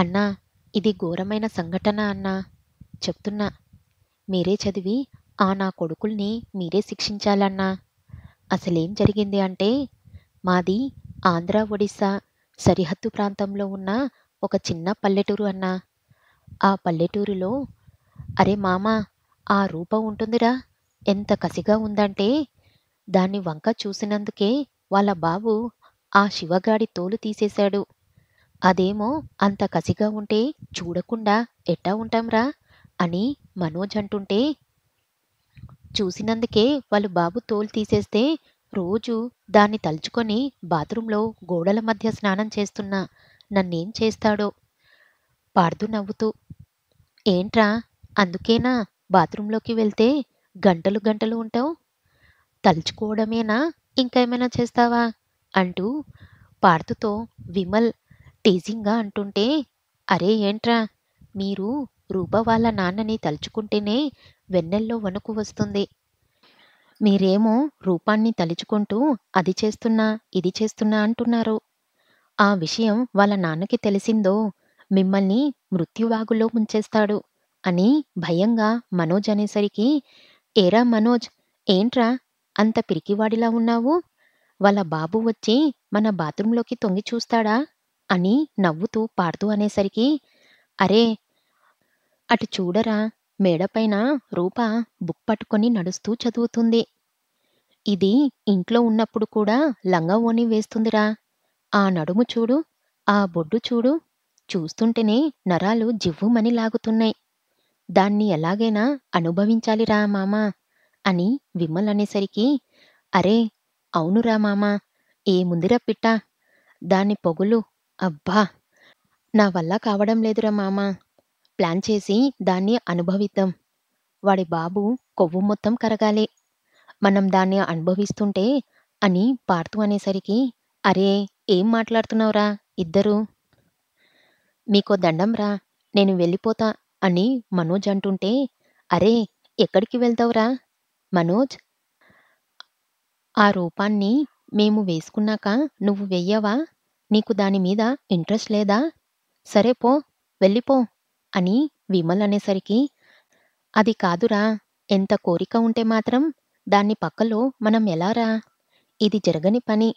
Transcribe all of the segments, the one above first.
అన్నా ఇది ఘోరమైన సంఘటన అన్నా చెప్తున్నా మీరే చదివి ఆ నా కొడుకుల్ని మీరే శిక్షించాలన్నా అసలేం జరిగింది అంటే మాది ఆంధ్ర ఒడిశా సరిహద్దు ప్రాంతంలో ఉన్న ఒక చిన్న పల్లెటూరు అన్నా ఆ పల్లెటూరులో అరే మామ ఆ రూపం ఉంటుందిరా ఎంత కసిగా ఉందంటే దాన్ని వంక చూసినందుకే వాళ్ళ బాబు ఆ శివగాడి తోలు తీసేశాడు అదేమో అంత కసిగా ఉంటే చూడకుండా ఎట్టా ఉంటాంరా అని మనోజ్ అంటుంటే చూసినందుకే వాళ్ళు బాబు తోలు తీసేస్తే రోజు దాన్ని తలుచుకొని బాత్రూంలో గోడల మధ్య స్నానం చేస్తున్నా నన్నేం చేస్తాడో పాడుతూ నవ్వుతూ ఏంట్రా అందుకేనా బాత్రూంలోకి వెళ్తే గంటలు గంటలు ఉంటావు తలుచుకోవడమేనా ఇంకేమైనా చేస్తావా అంటూ పార్థుతో విమల్ టీజింగ్గా అంటుంటే అరే ఏంట్రా మీరు రూప వాళ్ళ నాన్నని తలుచుకుంటేనే వెన్నెల్లో వణుకు వస్తుంది మీరేమో రూపాన్ని తలుచుకుంటూ అది చేస్తున్నా ఇది చేస్తున్నా అంటున్నారు ఆ విషయం వాళ్ళ నాన్నకి తెలిసిందో మిమ్మల్ని మృత్యువాగులో ముంచేస్తాడు అని భయంగా మనోజ్ అనేసరికి ఏరా మనోజ్ ఏంట్రా అంత పిరికివాడిలా ఉన్నావు వాళ్ళ బాబు వచ్చి మన బాత్రూంలోకి తొంగి చూస్తాడా అని నవ్వుతూ పాడుతూ అనేసరికి అరే అటు చూడరా మేడపైన రూప బుక్ పట్టుకొని నడుస్తూ చదువుతుంది ఇది ఇంట్లో ఉన్నప్పుడు కూడా లంగా ఓని వేస్తుందిరా ఆ నడుము చూడు ఆ బొడ్డు చూడు చూస్తుంటేనే నరాలు జివ్వుమని లాగుతున్నాయి దాన్ని ఎలాగైనా అనుభవించాలిరా మామా అని విమ్మలనేసరికి అనేసరికి అరే అవునురా మామా ముందిరా పిట్ట దాని పొగులు అబ్బా! నా వల్ల కావడం లేదురా మామా! ప్లాన్ చేసి దాన్ని అనుభవిద్దాం. వాడి బాబు కొవ్వు మొత్తం కరగాలి. మనం దాన్ని అనుభవిస్తుంటే అని పార్తు అనేసరికి అరే ఏం మాట్లాడుతున్నావురా ఇద్దరూ? మీకో దండం రా నేను వెళ్ళిపోతా అని మనోజ్ అంటుంటే అరే ఎక్కడికి వెళ్తావురా మనోజ్! ఆ రూపాన్ని మేము వేసుకున్నాక నువ్వు వెయ్యవా? నీకు దానిమీద ఇంట్రెస్ట్ లేదా సరే పో వెళ్ళిపో అని విమల్ అనేసరికి అది కాదురా ఎంత కోరిక ఉంటే మాత్రం దాన్ని పక్కలో మనం ఎలారా ఇది జరగని పని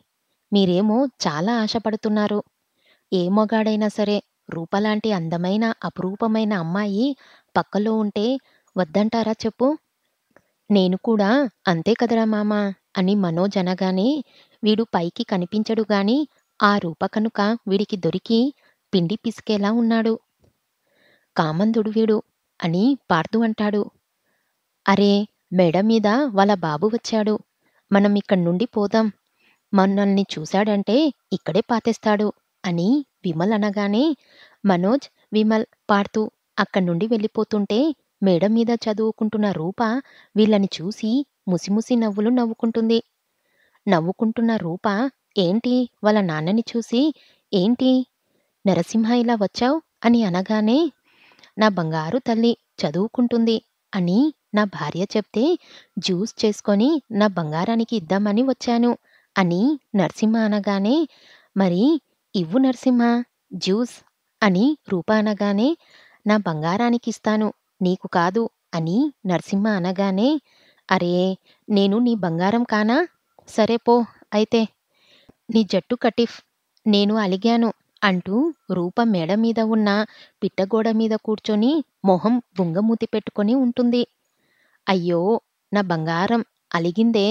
మీరేమో చాలా ఆశపడుతున్నారు ఏ మొగాడైనా సరే రూపలాంటి అందమైన అపురూపమైన అమ్మాయి పక్కలో ఉంటే వద్దంటారా చెప్పు నేను కూడా అంతే కదరా మామ అని మనోజనగానే వీడు పైకి కనిపించడు ఆ రూపకనుక వీడికి దొరికి పిండి పిసికేలా ఉన్నాడు కామందుడు వీడు అని పార్దు అంటాడు అరే మెడ మీద వాళ్ళ బాబు వచ్చాడు మనం ఇక్కడి నుండి పోదాం మనల్ని చూశాడంటే ఇక్కడే పాతేస్తాడు అని విమల్ అనగానే మనోజ్ విమల్ పాడుతూ అక్కడి నుండి వెళ్ళిపోతుంటే మేడ మీద చదువుకుంటున్న రూప వీళ్ళని చూసి ముసిముసి నవ్వులు నవ్వుకుంటుంది నవ్వుకుంటున్న రూప ఏంటి వాళ్ళ నాన్నని చూసి ఏంటి నరసింహ ఇలా వచ్చావు అని అనగానే నా బంగారు తల్లి చదువుకుంటుంది అని నా భార్య చెప్తే జ్యూస్ చేసుకొని నా బంగారానికి ఇద్దామని వచ్చాను అని నరసింహ అనగానే మరి ఇవ్వు నరసింహ జ్యూస్ అని రూప అనగానే నా బంగారానికి ఇస్తాను నీకు కాదు అని నరసింహ అనగానే అరే నేను నీ బంగారం కానా సరే పో అయితే నీ జట్టు కటిఫ్ నేను అలిగాను అంటూ రూప మేడ మీద ఉన్న పిట్టగోడ మీద కూర్చొని మొహం బుంగమూతి పెట్టుకొని ఉంటుంది అయ్యో నా బంగారం అలిగిందే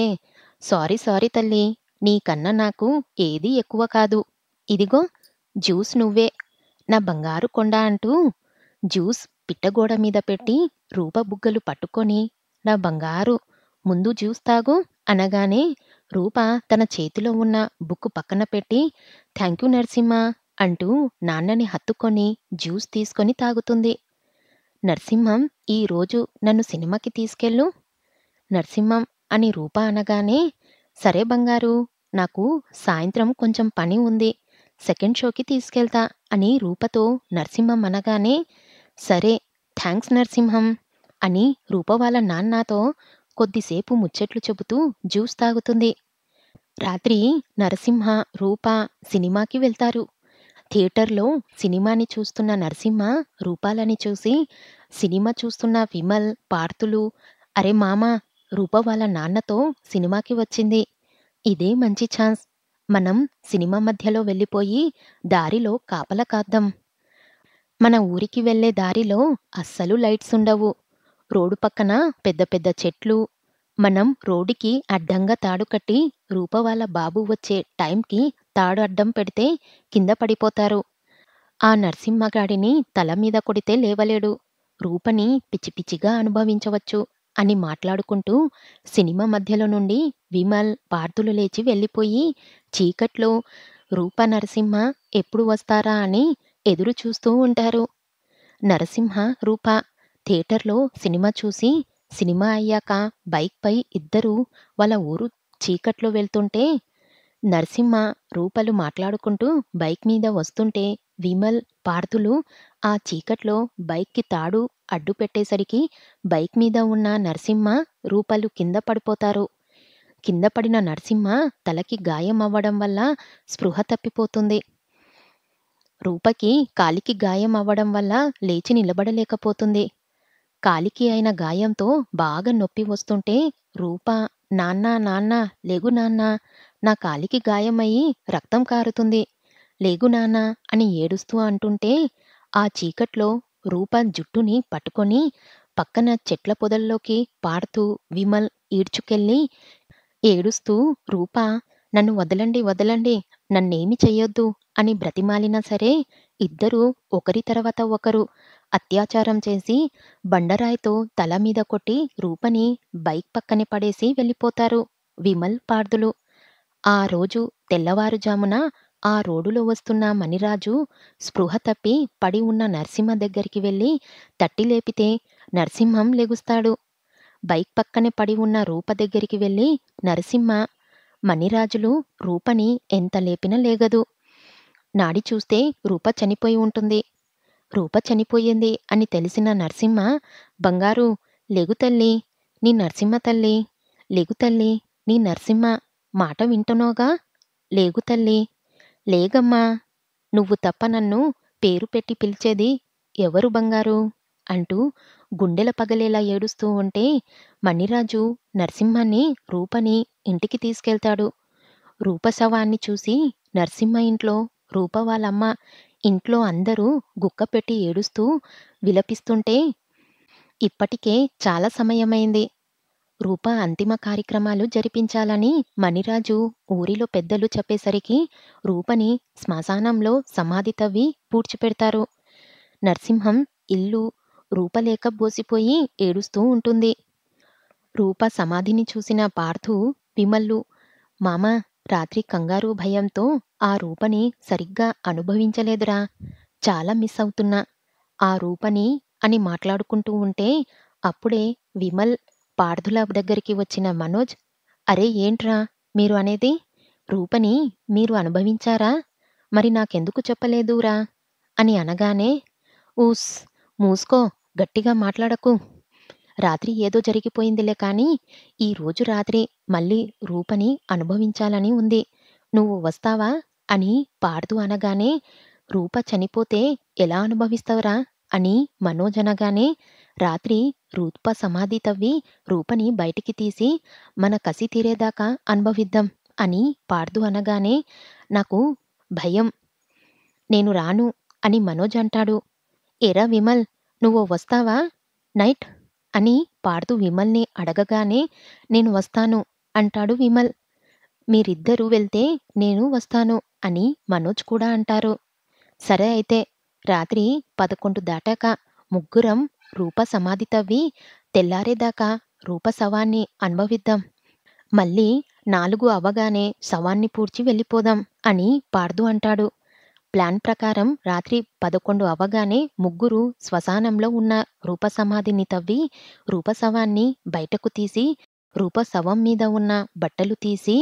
సారీ సారీ తల్లి నీకన్నా నాకు ఏది ఎక్కువ కాదు ఇదిగో జ్యూస్ నువ్వే నా బంగారు కొండ అంటూ జ్యూస్ పిట్టగోడ మీద పెట్టి రూప బుగ్గలు పట్టుకొని నా బంగారు ముందు జ్యూస్ తాగు అనగానే రూప తన చేతిలో ఉన్న బుక్ పక్కన పెట్టి థ్యాంక్ యూ నరసింహ అంటూ నాన్నని హత్తుకొని జ్యూస్ తీసుకొని తాగుతుంది నరసింహం ఈరోజు నన్ను సినిమాకి తీసుకెళ్ళు నరసింహం అని రూప అనగానే సరే బంగారు నాకు సాయంత్రం కొంచెం పని ఉంది సెకండ్ షోకి తీసుకెళ్తా అని రూపతో నరసింహం అనగానే సరే థ్యాంక్స్ నరసింహం అని రూప వాళ్ళ నాన్నతో కొద్దిసేపు ముచ్చట్లు చెబుతూ జ్యూస్ తాగుతుంది రాత్రి నరసింహ రూప సినిమాకి వెళ్తారు థియేటర్లో సినిమాని చూస్తున్న నరసింహ రూపాలని చూసి సినిమా చూస్తున్న విమల్ పార్థులు అరే మామ రూప వాళ్ళ నాన్నతో సినిమాకి వచ్చింది ఇదే మంచి ఛాన్స్ మనం సినిమా మధ్యలో వెళ్ళిపోయి దారిలో కాపల కాద్దాం మన ఊరికి వెళ్లే దారిలో అస్సలు లైట్స్ ఉండవు రోడ్డు పక్కన పెద్ద పెద్ద చెట్లు మనం రోడ్డుకి అడ్డంగా తాడు కట్టి రూపవాళ్ళ బాబు వచ్చే టైంకి తాడు అడ్డం పెడితే కింద పడిపోతారు ఆ నరసింహగాడిని తల మీద కొడితే లేవలేడు రూపని పిచ్చి పిచ్చిగా అనుభవించవచ్చు అని మాట్లాడుకుంటూ సినిమా మధ్యలో నుండి విమల్ పార్థులు లేచి వెళ్ళిపోయి చీకట్లో రూప నరసింహ ఎప్పుడు వస్తారా అని ఎదురు చూస్తూ ఉంటారు నరసింహ రూప థియేటర్లో సినిమా చూసి సినిమా అయ్యాక బైక్పై ఇద్దరూ వాళ్ళ ఊరు చీకట్లో వెళ్తుంటే నరసింహ రూపలు మాట్లాడుకుంటూ బైక్ మీద వస్తుంటే విమల్ పార్థులు ఆ చీకట్లో బైక్కి తాడు అడ్డు పెట్టేసరికి బైక్ మీద ఉన్న నరసింహ రూపలు కింద పడిపోతారు కింద పడిన నరసింహ తలకి గాయం అవ్వడం వల్ల స్పృహ తప్పిపోతుంది రూపకి కాలికి గాయం అవ్వడం వల్ల లేచి నిలబడలేకపోతుంది కాలికి అయిన గాయంతో బాగా నొప్పి వస్తుంటే రూప నాన్నా నాన్నా లేగు నాన్నా నా కాలికి గాయమయ్యి రక్తం కారుతుంది లేగు నాన్నా అని ఏడుస్తూ అంటుంటే ఆ చీకట్లో రూప జుట్టుని పట్టుకొని పక్కన చెట్ల పొదల్లోకి పాడుతూ విమల్ ఈడ్చుకెళ్ళి ఏడుస్తూ రూప నన్ను వదలండి వదలండి నన్నేమి చెయ్యొద్దు అని బ్రతిమాలినా సరే ఇద్దరూ ఒకరి తర్వాత ఒకరు అత్యాచారం చేసి బండరాయితో తల మీద కొట్టి రూపని బైక్ పక్కనే పడేసి వెళ్ళిపోతారు విమల్ పార్దులు ఆ రోజు తెల్లవారుజామున ఆ రోడ్డులో వస్తున్న మణిరాజు స్పృహ తప్పి పడి ఉన్న నరసింహ దగ్గరికి వెళ్ళి తట్టి లేపితే నరసింహం లెగుస్తాడు బైక్ పక్కనే పడి ఉన్న రూప దగ్గరికి వెళ్ళి నరసింహ మణిరాజులు రూపని ఎంత లేపినా లేగదు నాడి చూస్తే రూప చనిపోయి ఉంటుంది రూప చనిపోయింది అని తెలిసిన నరసింహ బంగారు లెగుతల్లి తల్లి నీ నరసింహ తల్లి లెగు తల్లి నీ నరసింహ మాట వింటనోగా లేగు తల్లి లేగమ్మా నువ్వు తప్ప నన్ను పేరు పెట్టి పిలిచేది ఎవరు బంగారు అంటూ గుండెల పగలేలా ఏడుస్తూ ఉంటే మణిరాజు నరసింహాన్ని రూపని ఇంటికి తీసుకెళ్తాడు రూపశవాన్ని చూసి నరసింహ ఇంట్లో రూప వాళ్ళమ్మ ఇంట్లో అందరూ గుక్కపెట్టి ఏడుస్తూ విలపిస్తుంటే ఇప్పటికే చాలా సమయమైంది రూప అంతిమ కార్యక్రమాలు జరిపించాలని మణిరాజు ఊరిలో పెద్దలు చెప్పేసరికి రూపని శ్మశానంలో సమాధి తవ్వి పూడ్చిపెడతారు నరసింహం ఇల్లు రూపలేక బోసిపోయి ఏడుస్తూ ఉంటుంది రూప సమాధిని చూసిన పార్థు విమల్లు మామ రాత్రి కంగారు భయంతో ఆ రూపని సరిగ్గా అనుభవించలేదురా చాలా మిస్ అవుతున్నా ఆ రూపని అని మాట్లాడుకుంటూ ఉంటే అప్పుడే విమల్ పార్థుల దగ్గరికి వచ్చిన మనోజ్ అరే ఏంట్రా మీరు అనేది రూపని మీరు అనుభవించారా మరి నాకెందుకు చెప్పలేదురా అని అనగానే ఊస్ మూసుకో గట్టిగా మాట్లాడకు రాత్రి ఏదో జరిగిపోయిందిలే కానీ ఈ రోజు రాత్రి మళ్ళీ రూపని అనుభవించాలని ఉంది నువ్వు వస్తావా అని పాడుతూ అనగానే రూప చనిపోతే ఎలా అనుభవిస్తావురా అని మనోజ్ అనగానే రాత్రి రూప సమాధి తవ్వి రూపని బయటికి తీసి మన కసి తీరేదాకా అనుభవిద్దాం అని పాడుతూ అనగానే నాకు భయం నేను రాను అని మనోజ్ అంటాడు ఎరా విమల్ నువ్వు వస్తావా నైట్ అని పాడుతూ విమల్ని అడగగానే నేను వస్తాను అంటాడు విమల్ మీరిద్దరూ వెళ్తే నేను వస్తాను అని మనోజ్ కూడా అంటారు సరే అయితే రాత్రి పదకొండు దాటాక ముగ్గురం రూప సమాధి తవ్వి తెల్లారేదాకా రూప శవాన్ని అనుభవిద్దాం మళ్ళీ నాలుగు అవ్వగానే శవాన్ని పూడ్చి వెళ్ళిపోదాం అని పార్దు అంటాడు ప్లాన్ ప్రకారం రాత్రి పదకొండు అవ్వగానే ముగ్గురు శ్మశానంలో ఉన్న రూప సమాధిని తవ్వి రూపశవాన్ని బయటకు తీసి రూపశవం మీద ఉన్న బట్టలు తీసి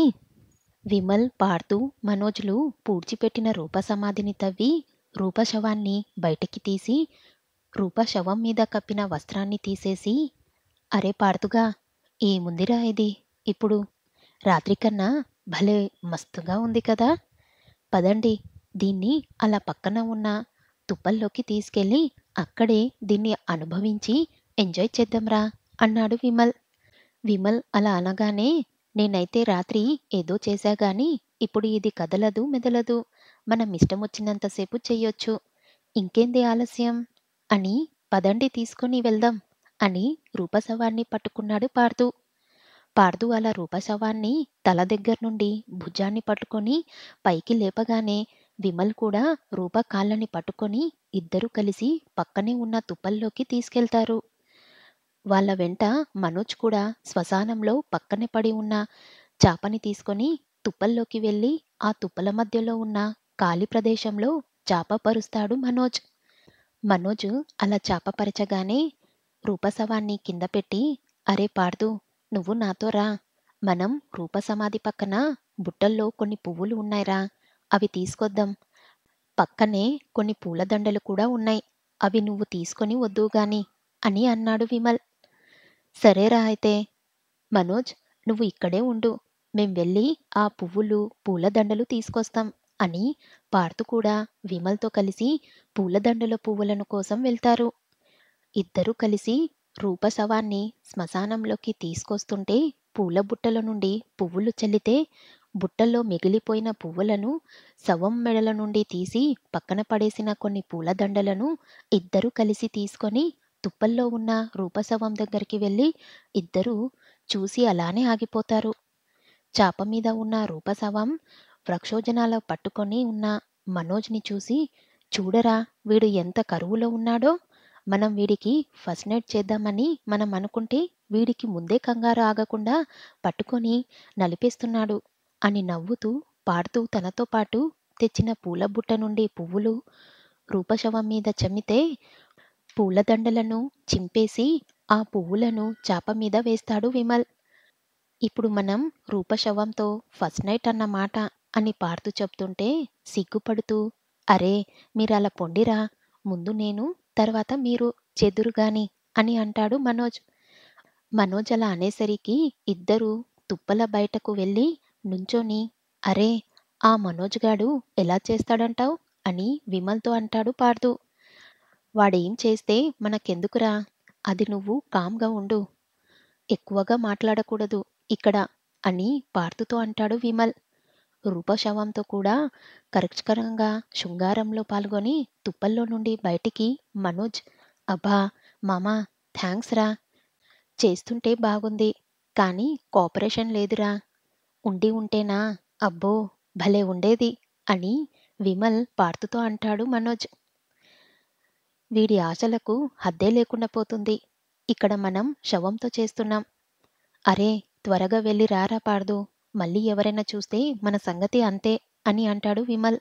విమల్ పార్థు మనోజ్లు పూడ్చిపెట్టిన రూపసమాధిని తవ్వి రూపశవాన్ని బయటికి తీసి రూపశవం మీద కప్పిన వస్త్రాన్ని తీసేసి అరే పార్థుగా ఏముందిరా ఇది ఇప్పుడు రాత్రికన్నా భలే మస్తుగా ఉంది కదా పదండి దీన్ని అలా పక్కన ఉన్న తుప్పల్లోకి తీసుకెళ్ళి అక్కడే దీన్ని అనుభవించి ఎంజాయ్ చేద్దాంరా అన్నాడు విమల్ విమల్ అలా అనగానే నేనైతే రాత్రి ఏదో చేశాగాని ఇప్పుడు ఇది కదలదు మెదలదు మనం ఇష్టం వచ్చినంతసేపు చెయ్యొచ్చు ఇంకేంది ఆలస్యం అని పదండి తీసుకుని వెళ్దాం అని రూపశవాన్ని పట్టుకున్నాడు పార్దు పార్దు అలా రూపశవాన్ని తల దగ్గర నుండి భుజాన్ని పట్టుకొని పైకి లేపగానే విమల్ కూడా రూప కాళ్ళని పట్టుకొని ఇద్దరు కలిసి పక్కనే ఉన్న తుప్పల్లోకి తీసుకెళ్తారు వాళ్ళ వెంట మనోజ్ కూడా శ్మశానంలో పక్కనే పడి ఉన్న చాపని తీసుకొని తుప్పల్లోకి వెళ్ళి ఆ తుప్పల మధ్యలో ఉన్న ఖాళీ ప్రదేశంలో చాప పరుస్తాడు మనోజ్ మనోజ్ అలా చాప పరచగానే రూపసవాన్ని కింద పెట్టి అరే పార్దు నువ్వు నాతో రా మనం రూపసమాధి పక్కన బుట్టల్లో కొన్ని పువ్వులు ఉన్నాయిరా అవి తీసుకొద్దాం పక్కనే కొన్ని పూలదండలు కూడా ఉన్నాయి అవి నువ్వు తీసుకొని వద్దు గాని అని అన్నాడు విమల్ సరేరా అయితే మనోజ్ నువ్వు ఇక్కడే ఉండు మేం వెళ్ళి ఆ పువ్వులు పూలదండలు తీసుకొస్తాం అని పార్థు కూడా విమల్తో కలిసి పూలదండల పువ్వులను కోసం వెళ్తారు ఇద్దరూ కలిసి రూపశవాన్ని శ్మశానంలోకి తీసుకొస్తుంటే పూల బుట్టల నుండి పువ్వులు చల్లితే బుట్టల్లో మిగిలిపోయిన పువ్వులను శవం మెడల నుండి తీసి పక్కన పడేసిన కొన్ని పూలదండలను ఇద్దరూ కలిసి తీసుకొని తుప్పల్లో ఉన్న రూపశవం దగ్గరికి వెళ్ళి ఇద్దరూ చూసి అలానే ఆగిపోతారు చాప మీద ఉన్న రూపశవం వృక్షోజనాల పట్టుకొని ఉన్న మనోజ్ని చూసి చూడరా వీడు ఎంత కరువులో ఉన్నాడో మనం వీడికి ఫస్ట్ నైట్ చేద్దామని మనం అనుకుంటే వీడికి ముందే కంగారు ఆగకుండా పట్టుకొని నలిపేస్తున్నాడు అని నవ్వుతూ పాడుతూ తనతో పాటు తెచ్చిన పూల బుట్ట నుండి పువ్వులు రూపశవం మీద చమ్మితే పూలదండలను చింపేసి ఆ పువ్వులను చేప మీద వేస్తాడు విమల్ ఇప్పుడు మనం రూపశవంతో ఫస్ట్ నైట్ అన్నమాట అని పార్తు చెప్తుంటే సిగ్గుపడుతూ అరే మీరు అలా పొండిరా ముందు నేను తర్వాత మీరు చెదురు గాని అని అంటాడు మనోజ్ మనోజ్ అలా అనేసరికి ఇద్దరూ తుప్పల బయటకు వెళ్ళి నుంచొని అరే ఆ మనోజ్ గాడు ఎలా చేస్తాడంటావు అని విమల్తో అంటాడు పార్థు వాడేం చేస్తే మనకెందుకురా అది నువ్వు కామ్గా ఉండు ఎక్కువగా మాట్లాడకూడదు ఇక్కడ అని పార్తుతో అంటాడు విమల్ రూపశవంతో కూడా కరక్షకరంగా శృంగారంలో పాల్గొని తుప్పల్లో నుండి బయటికి మనోజ్ అబ్బా మామా థ్యాంక్స్ రా చేస్తుంటే బాగుంది కానీ కోపరేషన్ లేదురా ఉండి ఉంటేనా అబ్బో భలే ఉండేది అని విమల్ పార్తుతో అంటాడు మనోజ్ వీడి ఆశలకు హద్దే లేకుండా పోతుంది ఇక్కడ మనం శవంతో చేస్తున్నాం అరే త్వరగా వెళ్ళి రారా పార్దు మళ్ళీ ఎవరైనా చూస్తే మన సంగతి అంతే అని అంటాడు విమల్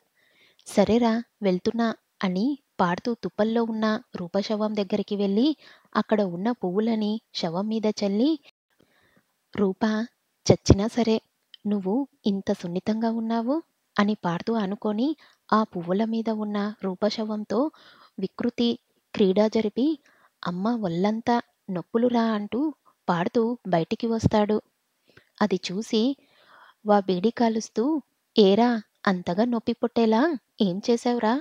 సరేరా వెళ్తున్నా అని పాడుతూ తుప్పల్లో ఉన్న రూపశవం దగ్గరికి వెళ్ళి అక్కడ ఉన్న పువ్వులని శవం మీద చల్లి రూప చచ్చినా సరే నువ్వు ఇంత సున్నితంగా ఉన్నావు అని పాడుతూ అనుకొని ఆ పువ్వుల మీద ఉన్న రూపశవంతో వికృతి క్రీడ జరిపి అమ్మ ఒళ్ళంతా నొప్పులురా అంటూ పాడుతూ బయటికి వస్తాడు అది చూసి వా బీడి కాలుస్తూ ఏరా అంతగా నొప్పి పుట్టేలా ఏం చేసావురా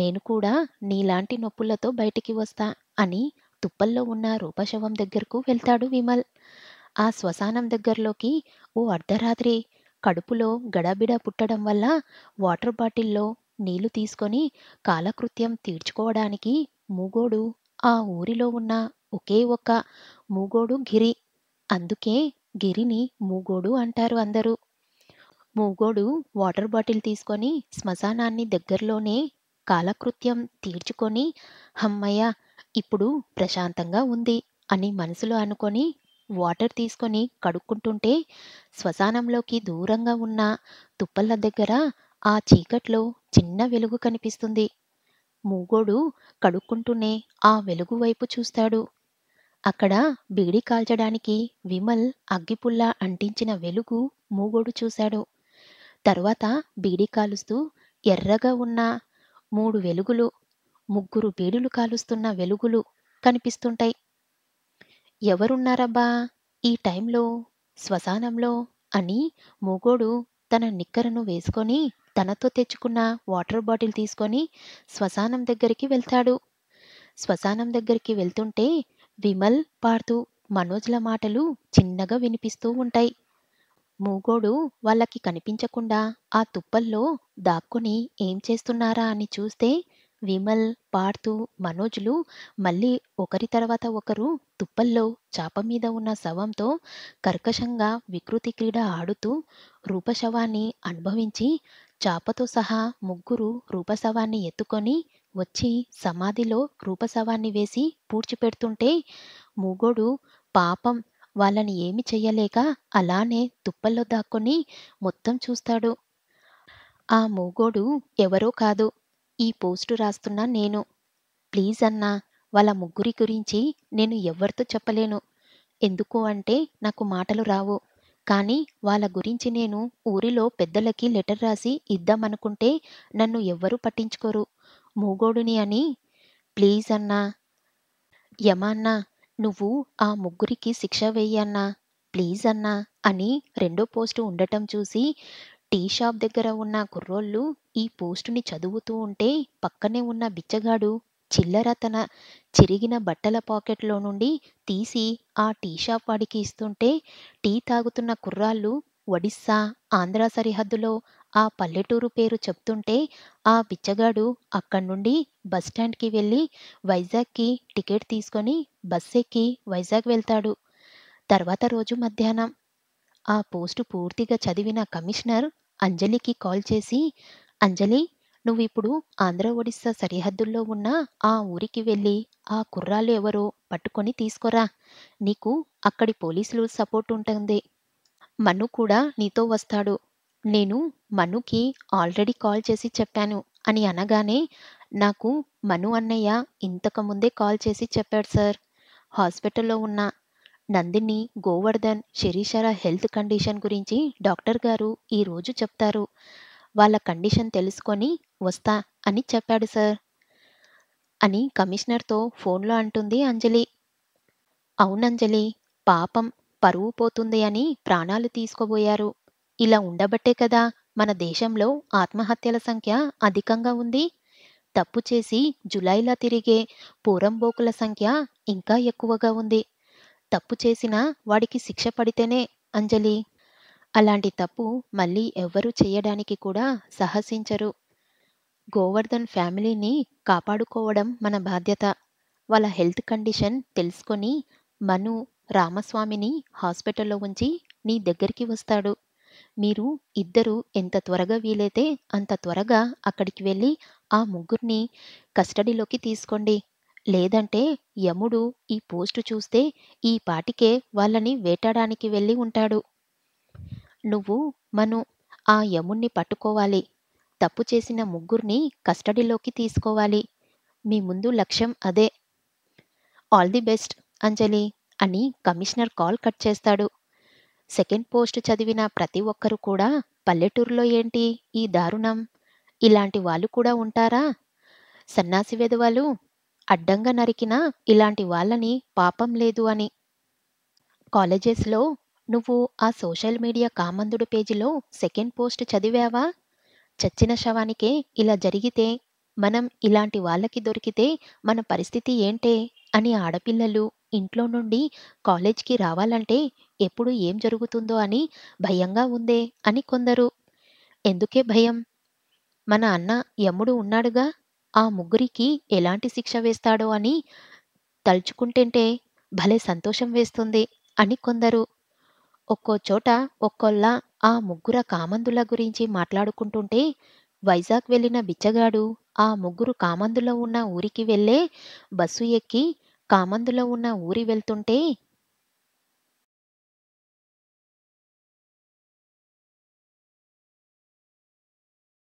నేను కూడా నీలాంటి నొప్పులతో బయటికి వస్తా అని తుప్పల్లో ఉన్న రూపశవం దగ్గరకు వెళ్తాడు విమల్ ఆ శ్వశానం దగ్గరలోకి ఓ అర్ధరాత్రి కడుపులో గడాబిడా పుట్టడం వల్ల వాటర్ బాటిల్లో నీళ్లు తీసుకొని కాలకృత్యం తీర్చుకోవడానికి మూగోడు ఆ ఊరిలో ఉన్న ఒకే ఒక్క మూగోడు గిరి అందుకే గిరిని మూగోడు అంటారు అందరూ మూగోడు వాటర్ బాటిల్ తీసుకొని శ్మశానాన్ని దగ్గరలోనే కాలకృత్యం తీర్చుకొని హమ్మయ్య ఇప్పుడు ప్రశాంతంగా ఉంది అని మనసులో అనుకొని వాటర్ తీసుకొని కడుక్కుంటుంటే శ్మశానంలోకి దూరంగా ఉన్న తుప్పల దగ్గర ఆ చీకట్లో చిన్న వెలుగు కనిపిస్తుంది మూగోడు కడుక్కుంటూనే ఆ వెలుగు వైపు చూస్తాడు అక్కడ బీడి కాల్చడానికి విమల్ అగ్గిపుల్ల అంటించిన వెలుగు మూగోడు చూశాడు తరువాత బీడి కాలుస్తూ ఎర్రగా ఉన్న మూడు వెలుగులు ముగ్గురు బీడులు కాలుస్తున్న వెలుగులు కనిపిస్తుంటాయి ఎవరున్నారబ్బా ఈ టైంలో శ్మశానంలో అని మూగోడు తన నిక్కరను వేసుకొని తనతో తెచ్చుకున్న వాటర్ బాటిల్ తీసుకొని శ్మశానం దగ్గరికి వెళ్తాడు శ్మశానం దగ్గరికి వెళ్తుంటే విమల్ పాడుతూ మనోజ్ల మాటలు చిన్నగా వినిపిస్తూ ఉంటాయి మూగోడు వాళ్ళకి కనిపించకుండా ఆ తుప్పల్లో దాక్కుని ఏం చేస్తున్నారా అని చూస్తే విమల్ పాడుతూ మనోజులు మళ్ళీ ఒకరి తర్వాత ఒకరు తుప్పల్లో చాప మీద ఉన్న శవంతో కర్కశంగా వికృతి క్రీడ ఆడుతూ రూపశవాన్ని అనుభవించి చాపతో సహా ముగ్గురు రూపశవాన్ని ఎత్తుకొని వచ్చి సమాధిలో రూపశవాన్ని వేసి పూడ్చిపెడుతుంటే మూగోడు పాపం వాళ్ళని ఏమి చెయ్యలేక అలానే తుప్పల్లో దాక్కొని మొత్తం చూస్తాడు ఆ మూగోడు ఎవరో కాదు ఈ పోస్టు రాస్తున్నా నేను ప్లీజ్ అన్నా వాళ్ళ ముగ్గురి గురించి నేను ఎవరితో చెప్పలేను ఎందుకు అంటే నాకు మాటలు రావు కానీ వాళ్ళ గురించి నేను ఊరిలో పెద్దలకి లెటర్ రాసి ఇద్దామనుకుంటే నన్ను ఎవ్వరూ పట్టించుకోరు మూగోడుని అని ప్లీజ్ అన్నా యమన్నా నువ్వు ఆ ముగ్గురికి శిక్ష వేయన్నా ప్లీజ్ అన్నా అని రెండో పోస్టు ఉండటం చూసి టీ షాప్ దగ్గర ఉన్న కుర్రోళ్ళు ఈ పోస్టుని చదువుతూ ఉంటే పక్కనే ఉన్న బిచ్చగాడు చిల్లర తన చిరిగిన బట్టల పాకెట్లో నుండి తీసి ఆ టీ షాప్ వాడికి ఇస్తుంటే టీ తాగుతున్న కుర్రాళ్ళు ఒడిస్సా ఆంధ్ర సరిహద్దులో ఆ పల్లెటూరు పేరు చెప్తుంటే ఆ బిచ్చగాడు అక్కడి నుండి బస్టాండ్కి వెళ్ళి వైజాగ్కి టికెట్ తీసుకొని బస్ ఎక్కి వైజాగ్ వెళ్తాడు తర్వాత రోజు మధ్యాహ్నం ఆ పోస్టు పూర్తిగా చదివిన కమిషనర్ అంజలికి కాల్ చేసి అంజలి నువ్వు ఇప్పుడు ఆంధ్ర ఒడిస్సా సరిహద్దుల్లో ఉన్న ఆ ఊరికి వెళ్ళి ఆ కుర్రాలు ఎవరో పట్టుకొని తీసుకురా నీకు అక్కడి పోలీసులు సపోర్ట్ ఉంటుంది మను కూడా నీతో వస్తాడు నేను మనుకి ఆల్రెడీ కాల్ చేసి చెప్పాను అని అనగానే నాకు మను అన్నయ్య ఇంతకుముందే కాల్ చేసి చెప్పాడు సార్ హాస్పిటల్లో ఉన్న నందిని గోవర్ధన్ శిరీషర హెల్త్ కండిషన్ గురించి డాక్టర్ గారు ఈరోజు చెప్తారు వాళ్ళ కండిషన్ తెలుసుకొని వస్తా అని చెప్పాడు సార్ అని కమిషనర్తో ఫోన్లో అంటుంది అంజలి అవునంజలి పాపం పరువు పోతుంది అని ప్రాణాలు తీసుకోబోయారు ఇలా ఉండబట్టే కదా మన దేశంలో ఆత్మహత్యల సంఖ్య అధికంగా ఉంది తప్పు చేసి జులైలా తిరిగే పూరంబోకుల సంఖ్య ఇంకా ఎక్కువగా ఉంది తప్పు చేసినా వాడికి శిక్ష పడితేనే అంజలి అలాంటి తప్పు మళ్ళీ ఎవ్వరూ చేయడానికి కూడా సాహసించరు గోవర్ధన్ ఫ్యామిలీని కాపాడుకోవడం మన బాధ్యత వాళ్ళ హెల్త్ కండిషన్ తెలుసుకొని మను రామస్వామిని హాస్పిటల్లో ఉంచి నీ దగ్గరికి వస్తాడు మీరు ఇద్దరు ఎంత త్వరగా వీలైతే అంత త్వరగా అక్కడికి వెళ్ళి ఆ ముగ్గురిని కస్టడీలోకి తీసుకోండి లేదంటే యముడు ఈ పోస్టు చూస్తే ఈ పాటికే వాళ్ళని వేటాడానికి వెళ్ళి ఉంటాడు నువ్వు మను ఆ యముణ్ణి పట్టుకోవాలి తప్పు చేసిన ముగ్గురిని కస్టడీలోకి తీసుకోవాలి మీ ముందు లక్ష్యం అదే ఆల్ ది బెస్ట్ అంజలి అని కమిషనర్ కాల్ కట్ చేస్తాడు సెకండ్ పోస్ట్ చదివిన ప్రతి ఒక్కరు కూడా పల్లెటూరులో ఏంటి ఈ దారుణం ఇలాంటి వాళ్ళు కూడా ఉంటారా సన్నాసి వెధవాలు అడ్డంగా నరికినా ఇలాంటి వాళ్ళని పాపం లేదు అని కాలేజెస్లో నువ్వు ఆ సోషల్ మీడియా కామందుడు పేజీలో సెకండ్ పోస్ట్ చదివావా చచ్చిన శవానికే ఇలా జరిగితే మనం ఇలాంటి వాళ్ళకి దొరికితే మన పరిస్థితి ఏంటే అని ఆడపిల్లలు ఇంట్లో నుండి కాలేజ్కి రావాలంటే ఎప్పుడు ఏం జరుగుతుందో అని భయంగా ఉందే అని కొందరు ఎందుకే భయం మన అన్న యముడు ఉన్నాడుగా ఆ ముగ్గురికి ఎలాంటి శిక్ష వేస్తాడో అని తలుచుకుంటేంటే భలే సంతోషం వేస్తుంది అని కొందరు ఒక్కో చోట ఒక్కోలా ఆ ముగ్గుర కామందుల గురించి మాట్లాడుకుంటుంటే వైజాగ్ వెళ్ళిన బిచ్చగాడు ఆ ముగ్గురు కామందులో ఉన్న ఊరికి వెళ్ళే బస్సు ఎక్కి కామందులో ఉన్న ఊరి వెళ్తుంటే